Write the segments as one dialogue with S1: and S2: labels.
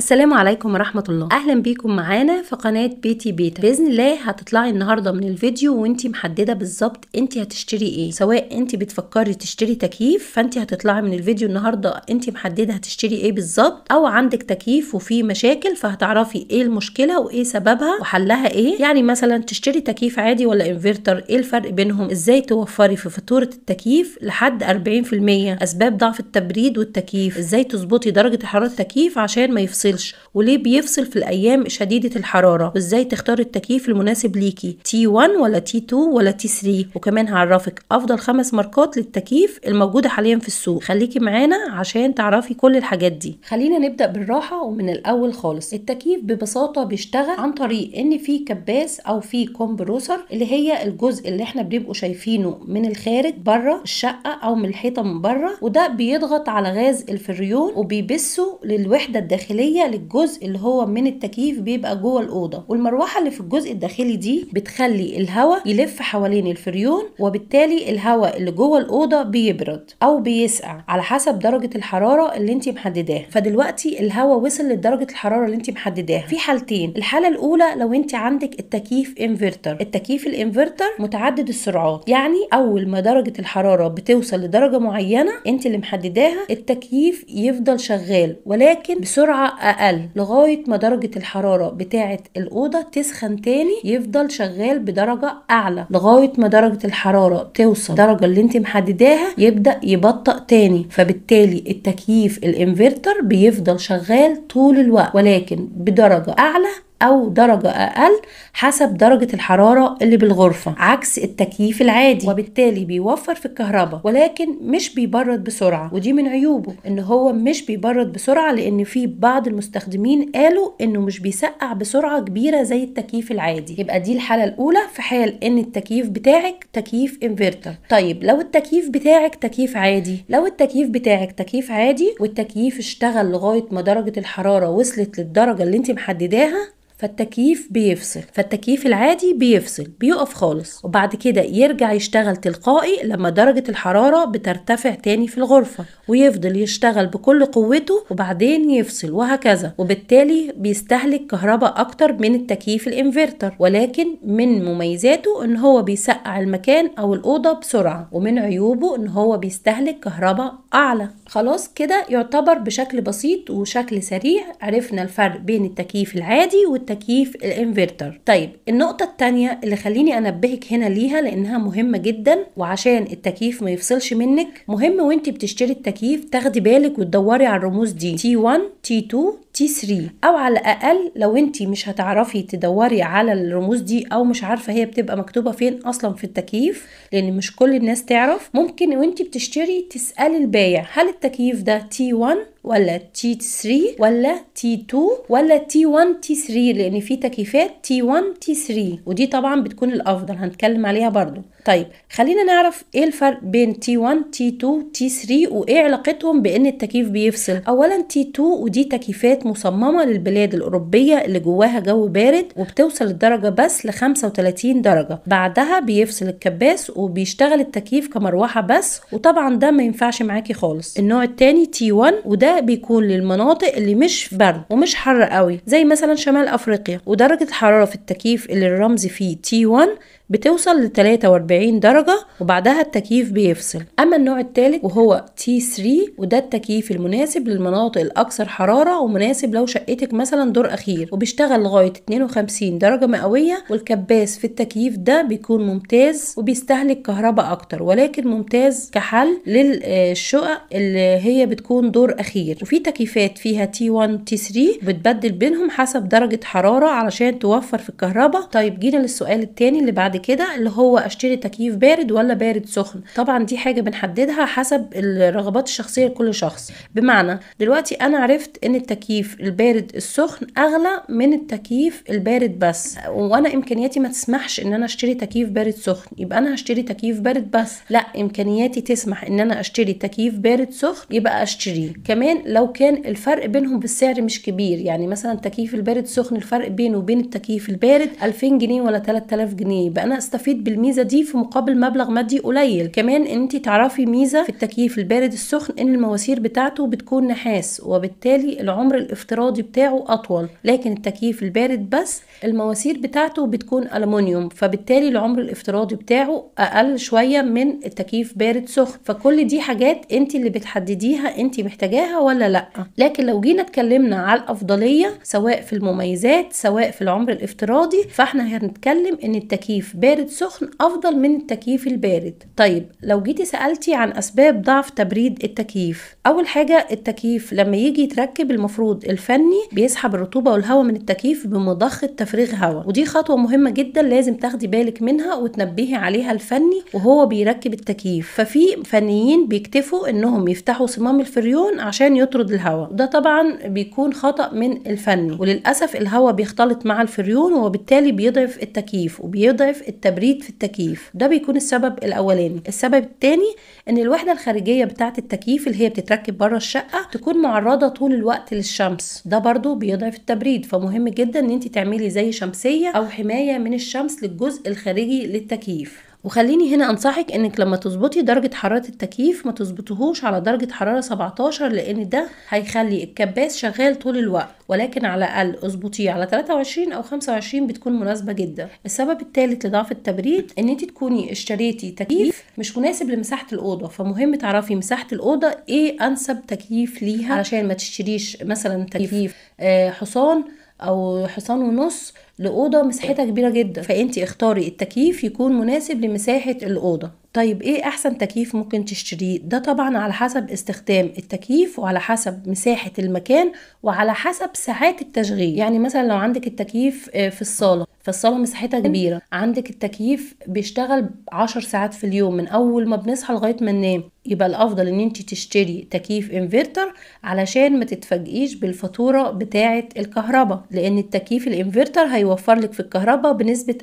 S1: السلام عليكم ورحمة الله أهلا بيكم معانا في قناة بيتي بيتا بإذن الله هتطلعي النهاردة من الفيديو وانتي محددة بالظبط انتي هتشتري ايه سواء انتي بتفكري تشتري تكييف فانتي هتطلعي من الفيديو النهاردة انتي محددة هتشتري ايه بالظبط أو عندك تكييف وفيه مشاكل فهتعرفي ايه المشكلة وايه سببها وحلها ايه يعني مثلا تشتري تكييف عادي ولا انفرتر ايه الفرق بينهم ازاي توفري في فاتورة التكييف لحد 40% أسباب ضعف التبريد والتكييف ازاي تظبطي درجة حرارة التكييف عشان ما يفصل eles وليه بيفصل في الأيام شديدة الحرارة وإزاي تختاري التكييف المناسب ليكي تي 1 ولا تي 2 ولا تي 3 وكمان هعرفك أفضل خمس ماركات للتكييف الموجودة حاليا في السوق خليكي معانا عشان تعرفي كل الحاجات دي خلينا نبدأ بالراحة ومن الأول خالص التكييف ببساطة بيشتغل عن طريق إن في كباس أو في كومبروسر اللي هي الجزء اللي احنا بنبقوا شايفينه من الخارج بره الشقة أو من الحيطة من بره وده بيضغط على غاز الفريون وبيبسه للوحدة الداخلية للجزء الجزء اللي هو من التكييف بيبقى جوه الاوضه والمروحه اللي في الجزء الداخلي دي بتخلي الهواء يلف حوالين الفريون وبالتالي الهواء اللي جوه الاوضه بيبرد او بيسقع على حسب درجه الحراره اللي انت محدداها فدلوقتي الهواء وصل لدرجه الحراره اللي انت محدداها في حالتين الحاله الاولى لو انت عندك التكييف انفرتر التكييف الانفرتر متعدد السرعات يعني اول ما درجه الحراره بتوصل لدرجه معينه انت اللي محدداها التكييف يفضل شغال ولكن بسرعه اقل لغايه ما درجه الحراره بتاعه الاوضه تسخن تاني يفضل شغال بدرجه اعلى لغايه ما درجه الحراره توصل درجة اللي انت محدداها يبدا يبطأ تاني فبالتالي التكييف الانفرتر بيفضل شغال طول الوقت ولكن بدرجه اعلى أو درجة أقل حسب درجة الحرارة اللي بالغرفة عكس التكييف العادي وبالتالي بيوفر في الكهرباء ولكن مش بيبرد بسرعة ودي من عيوبه إن هو مش بيبرد بسرعة لأن في بعض المستخدمين قالوا إنه مش بيسقع بسرعة كبيرة زي التكييف العادي يبقى دي الحالة الأولى في حال إن التكييف بتاعك تكييف انفرتر طيب لو التكييف بتاعك تكييف عادي لو التكييف بتاعك تكييف عادي والتكييف اشتغل لغاية ما درجة الحرارة وصلت للدرجة اللي انت محدداها فالتكييف بيفصل فالتكييف العادي بيفصل بيقف خالص وبعد كده يرجع يشتغل تلقائي لما درجة الحرارة بترتفع تاني في الغرفة ويفضل يشتغل بكل قوته وبعدين يفصل وهكذا وبالتالي بيستهلك كهرباء أكتر من التكييف الإنفرتر ولكن من مميزاته إن هو بيسقع المكان أو الأوضة بسرعة ومن عيوبه إن هو بيستهلك كهرباء أعلى خلاص كده يعتبر بشكل بسيط وشكل سريع عرفنا الفرق بين التكييف العادي والتكييف تكييف الانفرتر طيب النقطه الثانيه اللي خليني انبهك هنا ليها لانها مهمه جدا وعشان التكييف ما يفصلش منك مهم وانت بتشتري التكييف تاخدي بالك وتدوري على الرموز دي T1 T2 تي 3 او على الاقل لو انت مش هتعرفي تدوري على الرموز دي او مش عارفه هي بتبقى مكتوبه فين اصلا في التكييف لان مش كل الناس تعرف ممكن وانت بتشتري تسالي البايع هل التكييف ده تي 1 ولا تي 3 ولا تي 2 ولا تي 1 تي 3 لان في تكييفات تي 1 تي 3 ودي طبعا بتكون الافضل هنتكلم عليها برضو طيب خلينا نعرف ايه الفرق بين T1 T2 T3 وايه علاقتهم بان التكييف بيفصل اولا T2 ودي تكييفات مصممة للبلاد الاوروبية اللي جواها جو بارد وبتوصل الدرجة بس ل 35 درجة بعدها بيفصل الكباس وبيشتغل التكييف كمروحة بس وطبعا ده ما ينفعش معاكي خالص النوع التاني T1 وده بيكون للمناطق اللي مش برد ومش حر قوي زي مثلا شمال افريقيا ودرجة الحرارة في التكييف اللي الرمز فيه T1 بتوصل ل 43 40 درجة وبعدها التكييف بيفصل أما النوع الثالث وهو تي 3 وده التكييف المناسب للمناطق الأكثر حرارة ومناسب لو شقتك مثلا دور أخير وبيشتغل لغاية 52 درجة مئوية والكباس في التكييف ده بيكون ممتاز وبيستهلك كهرباء أكتر ولكن ممتاز كحل للشقق اللي هي بتكون دور أخير وفي تكييفات فيها تي 1 تي 3 بتبدل بينهم حسب درجة حرارة علشان توفر في الكهرباء طيب جينا للسؤال التاني اللي بعد كده اللي هو أشتري تكييف بارد ولا بارد سخن طبعا دي حاجه بنحددها حسب الرغبات الشخصيه لكل شخص بمعنى دلوقتي انا عرفت ان التكييف البارد السخن اغلى من التكييف البارد بس وانا امكانياتي ما تسمحش ان انا اشتري تكييف بارد سخن يبقى انا هشتري تكييف بارد بس لا امكانياتي تسمح ان انا اشتري تكييف بارد سخن يبقى اشتريه كمان لو كان الفرق بينهم بالسعر مش كبير يعني مثلا التكييف البارد سخن الفرق بينه وبين التكييف البارد 2000 جنيه ولا 3000 جنيه يبقى انا استفيد بالميزه دي في مقابل مبلغ مادي قليل كمان انت تعرفي ميزه في التكييف البارد السخن ان المواسير بتاعته بتكون نحاس وبالتالي العمر الافتراضي بتاعه اطول لكن التكييف البارد بس المواسير بتاعته بتكون المونيوم فبالتالي العمر الافتراضي بتاعه اقل شويه من التكييف بارد سخن فكل دي حاجات انت اللي بتحدديها انت محتاجاها ولا لا لكن لو جينا اتكلمنا على الافضليه سواء في المميزات سواء في العمر الافتراضي فاحنا هنتكلم ان التكييف بارد سخن افضل من التكييف البارد طيب لو جيتي سألتي عن أسباب ضعف تبريد التكييف أول حاجة التكييف لما يجي يتركب المفروض الفني بيسحب الرطوبة والهواء من التكييف بمضخة تفريغ هواء ودي خطوة مهمة جدا لازم تاخدي بالك منها وتنبهي عليها الفني وهو بيركب التكييف ففي فنيين بيكتفوا انهم يفتحوا صمام الفريون عشان يطرد الهواء ده طبعا بيكون خطأ من الفني وللأسف الهواء بيختلط مع الفريون وبالتالي بيضعف التكييف وبيضعف التبريد في التكييف ده بيكون السبب الاولاني السبب الثاني ان الوحده الخارجيه بتاعه التكييف اللي هي بتتركب بره الشقه تكون معرضه طول الوقت للشمس ده برضو بيضعف التبريد فمهم جدا ان انت تعملي زي شمسيه او حمايه من الشمس للجزء الخارجي للتكييف وخليني هنا انصحك انك لما تظبطي درجة حرارة التكييف ما تظبطهوش على درجة حرارة 17 لان ده هيخلي الكباس شغال طول الوقت ولكن على الاقل اظبطيه على 23 او 25 بتكون مناسبة جدا السبب الثالث لضعف التبريد ان انت تكوني اشتريتي تكييف مش مناسب لمساحة الاوضة فمهم تعرفي مساحة الاوضة ايه انسب تكييف ليها علشان ما تشتريش مثلا تكييف آه، حصان او حصان ونص لاوضه مساحتها كبيره جدا فانت اختاري التكييف يكون مناسب لمساحه الاوضه طيب ايه احسن تكييف ممكن تشتريه ده طبعا على حسب استخدام التكييف وعلى حسب مساحة المكان وعلى حسب ساعات التشغيل يعني مثلا لو عندك التكييف آه، في الصالة فالصالة مساحتها كبيرة عندك التكييف بيشتغل عشر ساعات في اليوم من اول ما بنصحى لغاية ما ننام يبقى الافضل ان انت تشتري تكييف انفرتر علشان ما تتفاجئيش بالفاتورة بتاعة الكهرباء لان التكييف الانفرتر هيوفر لك في الكهرباء بنسبة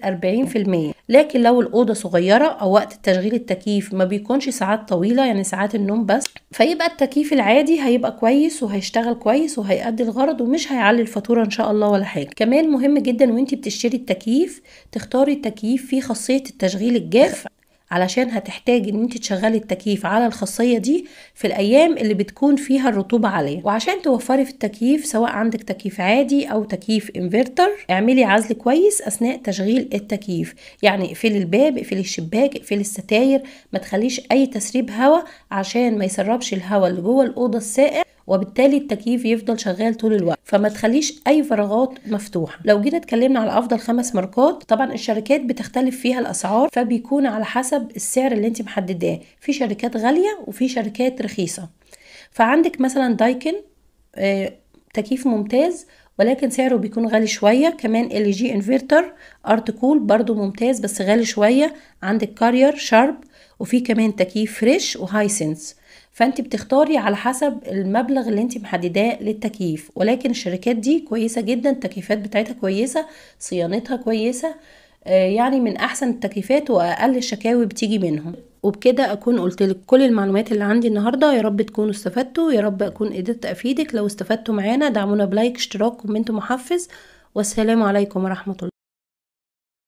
S1: 40% لكن لو الاوضة صغيرة او وقت التشغيل التكييف ما بيكونش ساعات طويله يعني ساعات النوم بس فيبقى التكييف العادي هيبقى كويس وهيشتغل كويس وهيأدي الغرض ومش هيعلي الفاتوره ان شاء الله ولا حاجه كمان مهم جدا وانت بتشتري التكييف تختاري التكييف فيه خاصيه التشغيل الجاف علشان هتحتاجي ان انت تشغلي التكييف على الخاصيه دي في الايام اللي بتكون فيها الرطوبه عاليه وعشان توفري في التكييف سواء عندك تكييف عادي او تكييف انفرتر اعملي عزل كويس اثناء تشغيل التكييف يعني اقفلي الباب اقفلي الشباك اقفلي الستاير ما تخليش اي تسريب هواء عشان ما يسربش الهواء اللي جوه الاوضه السائل وبالتالي التكييف يفضل شغال طول الوقت فما تخليش اي فراغات مفتوحه لو جينا اتكلمنا على افضل خمس ماركات طبعا الشركات بتختلف فيها الاسعار فبيكون على حسب السعر اللي انت محدداه في شركات غاليه وفي شركات رخيصه فعندك مثلا دايكن آه، تكييف ممتاز ولكن سعره بيكون غالي شوية كمان ال جي انفرتر ارت كول برضو ممتاز بس غالي شوية عندك كارير شارب وفي كمان تكييف فريش وهاي وهايسنس فانت بتختاري على حسب المبلغ اللي انت محدداه للتكييف ولكن الشركات دي كويسه جدا التكييفات بتاعتها كويسه صيانتها كويسه آه، يعني من احسن التكييفات واقل الشكاوي بتيجي منهم وبكده اكون قلت لك كل المعلومات اللي عندي النهارده يا رب تكونوا استفدتوا يا رب اكون قدرت افيدك لو استفدتوا معانا دعمونا بلايك اشتراك كومنت محفز والسلام عليكم ورحمه الله